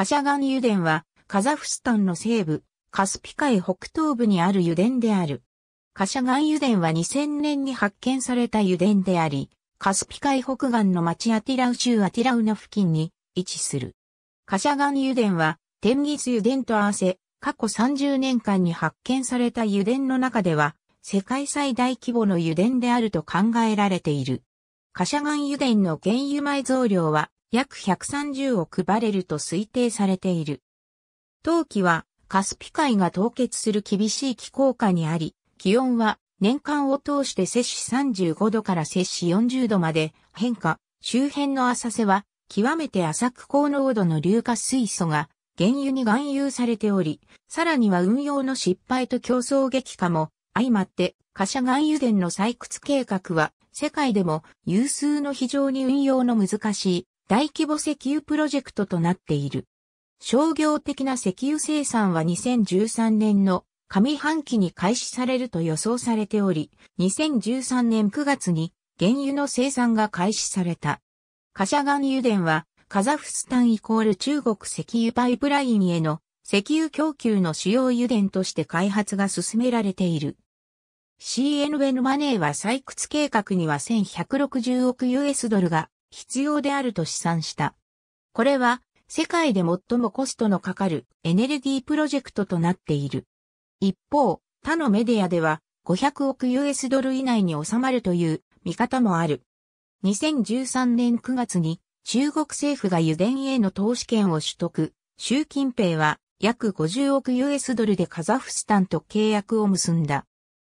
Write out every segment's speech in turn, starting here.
カシャガン油田は、カザフスタンの西部、カスピ海北東部にある油田である。カシャガン油田は2000年に発見された油田であり、カスピ海北岸の町アティラウ州アティラウナ付近に位置する。カシャガン油田は、天ンギス油田と合わせ、過去30年間に発見された油田の中では、世界最大規模の油田であると考えられている。カシャガン油田の原油埋蔵量は約130億バレルと推定されている。冬季はカスピ海が凍結する厳しい気候下にあり、気温は年間を通して摂氏35度から摂氏40度まで変化、周辺の浅瀬は極めて浅く高濃度の硫化水素が原油に含有されており、さらには運用の失敗と競争激化も相まって、貨車含油田の採掘計画は世界でも有数の非常に運用の難しい大規模石油プロジェクトとなっている。商業的な石油生産は2013年の上半期に開始されると予想されており、2013年9月に原油の生産が開始された。カシャガン油田はカザフスタンイコール中国石油パイプラインへの石油供給の主要油田として開発が進められている。CNN マネーは採掘計画には1160億 US ドルが必要であると試算した。これは世界で最もコストのかかるエネルギープロジェクトとなっている。一方、他のメディアでは500億 US ドル以内に収まるという見方もある。2013年9月に中国政府が油田への投資権を取得。習近平は約50億 US ドルでカザフスタンと契約を結んだ。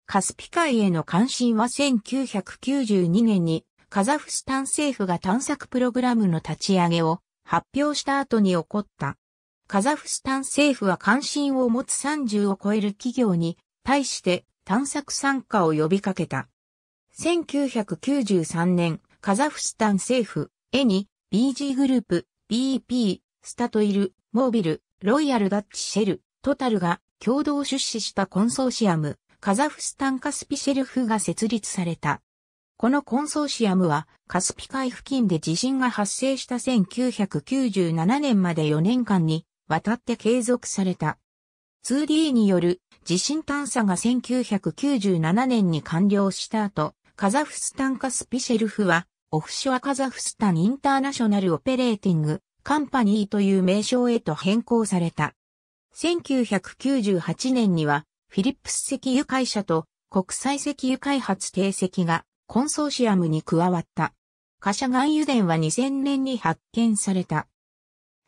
カスピ海への関心は1992年にカザフスタン政府が探索プログラムの立ち上げを発表した後に起こった。カザフスタン政府は関心を持つ30を超える企業に対して探索参加を呼びかけた。1993年、カザフスタン政府、エニ、BG グループ、BP、スタトイル、モービル、ロイヤル・ダッチ・シェル、トタルが共同出資したコンソーシアム、カザフスタン・カスピシェルフが設立された。このコンソーシアムは、カスピ海付近で地震が発生した1997年まで4年間にわたって継続された。2D による地震探査が1997年に完了した後、カザフスタンカスピシェルフは、オフショアカザフスタンインターナショナルオペレーティングカンパニーという名称へと変更された。1998年には、フィリップス石油会社と国際石油開発定石がコンソーシアムに加わった。カシャガン油田は2000年に発見された。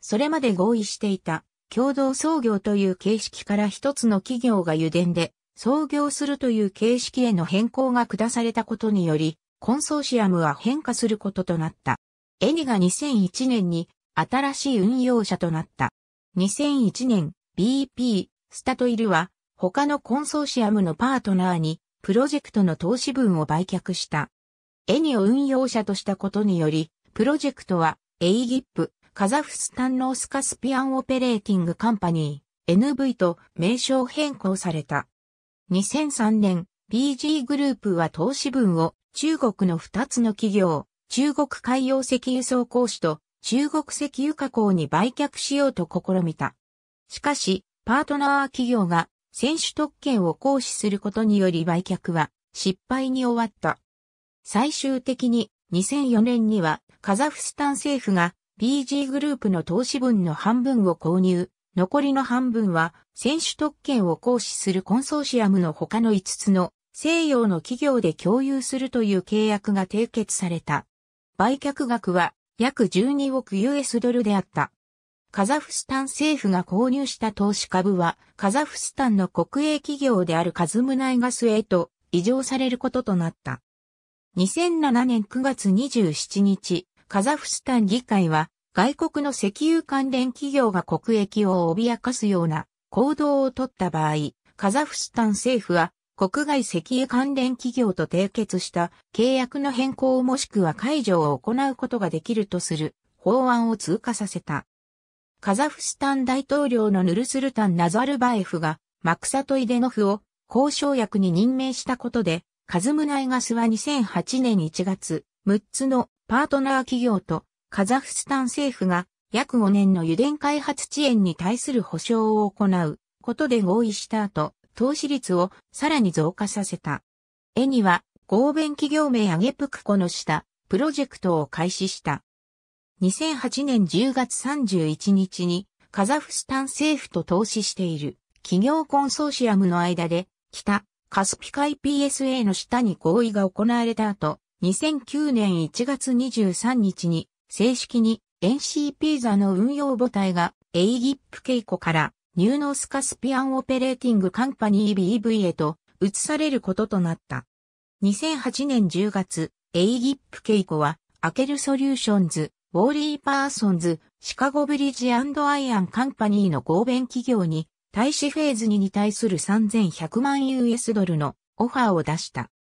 それまで合意していた共同創業という形式から一つの企業が油田で創業するという形式への変更が下されたことにより、コンソーシアムは変化することとなった。エニが2001年に新しい運用者となった。2001年 BP、スタトイルは他のコンソーシアムのパートナーにプロジェクトの投資分を売却した。エニオ運用者としたことにより、プロジェクトはエイギップ、カザフスタンロースカスピアンオペレーティングカンパニー、NV と名称変更された。2003年、BG グループは投資分を中国の2つの企業、中国海洋石油総工士と中国石油加工に売却しようと試みた。しかし、パートナー企業が選手特権を行使することにより売却は失敗に終わった。最終的に2004年にはカザフスタン政府が BG グループの投資分の半分を購入、残りの半分は選手特権を行使するコンソーシアムの他の5つの西洋の企業で共有するという契約が締結された。売却額は約12億 US ドルであった。カザフスタン政府が購入した投資株は、カザフスタンの国営企業であるカズムナイガスへと移譲されることとなった。2007年9月27日、カザフスタン議会は、外国の石油関連企業が国益を脅かすような行動をとった場合、カザフスタン政府は国外石油関連企業と締結した契約の変更もしくは解除を行うことができるとする法案を通過させた。カザフスタン大統領のヌルスルタン・ナザルバエフが、マクサトイデノフを交渉役に任命したことで、カズムナイガスは2008年1月、6つのパートナー企業とカザフスタン政府が約5年の油田開発遅延に対する保証を行うことで合意した後、投資率をさらに増加させた。絵には合弁企業名アゲプクコの下、プロジェクトを開始した。2008年10月31日にカザフスタン政府と投資している企業コンソーシアムの間で北カスピ海 PSA の下に合意が行われた後、2009年1月23日に正式に NCP 座の運用母体がエイギップ稽古からニューノースカスピアンオペレーティングカンパニー BV へと移されることとなった。2008年10月、エイギップ稽古はアケルソリューションズウォーリー・パーソンズ、シカゴ・ブリッジアイアン・カンパニーの合弁企業に、対使。フェーズ2に対する3100万 US ドルのオファーを出した。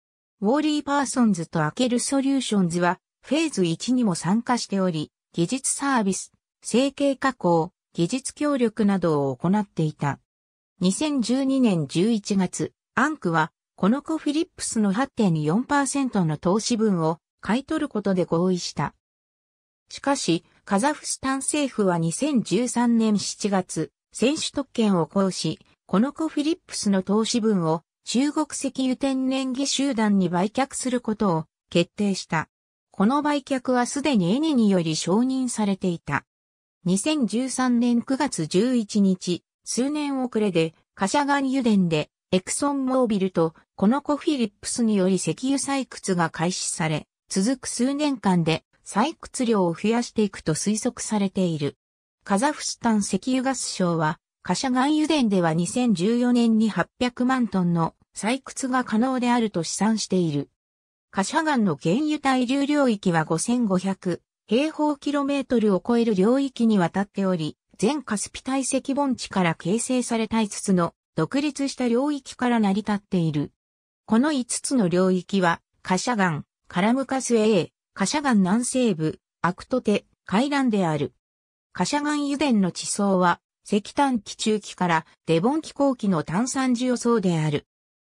ウォーリー・パーソンズとアケル・ソリューションズは、フェーズ1にも参加しており、技術サービス、成形加工、技術協力などを行っていた。2012年11月、アンクは、このコフィリップスの8.4%の投資分を買い取ることで合意した。しかし、カザフスタン政府は2013年7月、選手特権を行使、このコフィリップスの投資分を中国石油天然技集団に売却することを決定した。この売却はすでにエニにより承認されていた。2013年9月11日、数年遅れで、カシャガン油田で、エクソンモービルとこのコフィリップスにより石油採掘が開始され、続く数年間で採掘量を増やしていくと推測されている。カザフスタン石油ガス省は、カシャガン油田では2014年に800万トンの採掘が可能であると試算している。カシャガンの原油対流領域は5500平方キロメートルを超える領域にわたっており、全カスピ大石盆地から形成された5つの独立した領域から成り立っている。この5つの領域は、カシャガン、カラムカス A、カシャガン南西部、アクトテ、海岸である。カシャガン油田の地層は、石炭気中期からデボン気候期の炭酸需層である。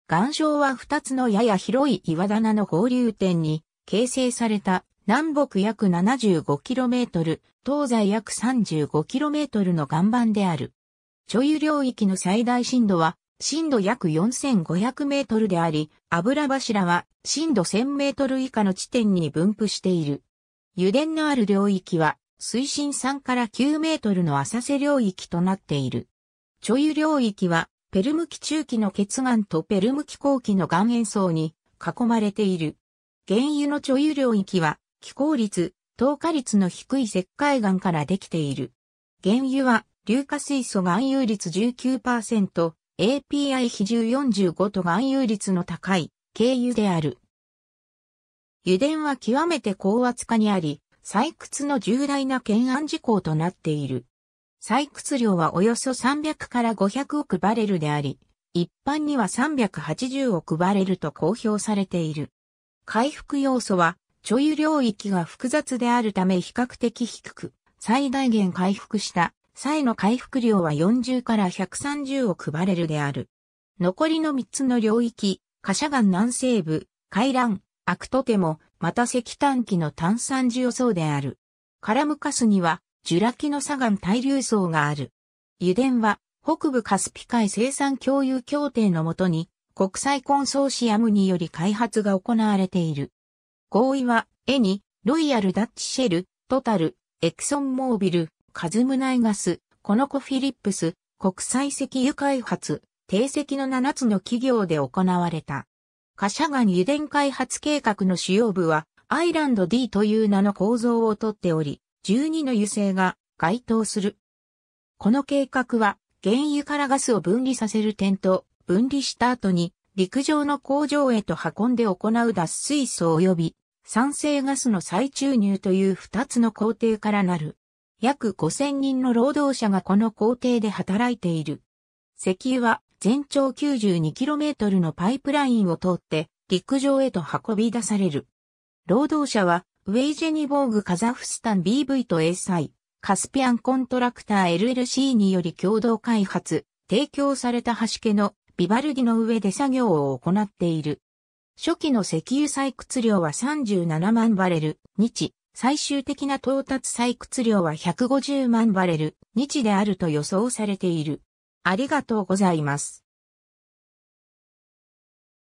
岩礁は二つのやや広い岩棚の合流点に形成された南北約 75km、東西約 35km の岩盤である。所有領域の最大震度は深度約4500メートルであり、油柱は深度1000メートル以下の地点に分布している。油田のある領域は、水深3から9メートルの浅瀬領域となっている。貯油領域は、ペルム期中期の血岩とペルム期後期の岩塩層に囲まれている。原油の貯油領域は、気候率、透過率の低い石灰岩からできている。原油は、硫化水素含有率19%、API 比重45と含有率の高い軽油である。油田は極めて高圧化にあり、採掘の重大な懸案事項となっている。採掘量はおよそ300から500億バレルであり、一般には380億バレルと公表されている。回復要素は、貯油領域が複雑であるため比較的低く、最大限回復した際の回復量は40から130億バレルである。残りの3つの領域、カシャガン南西部、海ン、アクトテも、また石炭機の炭酸需要層である。カラムカスには、ジュラ紀の砂岩大流層がある。油田は、北部カスピ海生産共有協定のもとに、国際コンソーシアムにより開発が行われている。合意は、エニ、ロイヤル・ダッチ・シェル、トタル、エクソン・モービル、カズムナイガス、コノコフィリップス、国際石油開発、定石の7つの企業で行われた。カシャガン油田開発計画の主要部は、アイランド D という名の構造をとっており、12の油性が該当する。この計画は、原油からガスを分離させる点と、分離した後に、陸上の工場へと運んで行う脱水素及び、酸性ガスの再注入という2つの工程からなる。約5000人の労働者がこの工程で働いている。石油は全長 92km のパイプラインを通って陸上へと運び出される。労働者はウェイジェニボーグカザフスタン BV と s i カスピアンコントラクター LLC により共同開発、提供された橋家のビバルディの上で作業を行っている。初期の石油採掘量は37万バレル、日、最終的な到達採掘量は150万バレル日であると予想されている。ありがとうございます。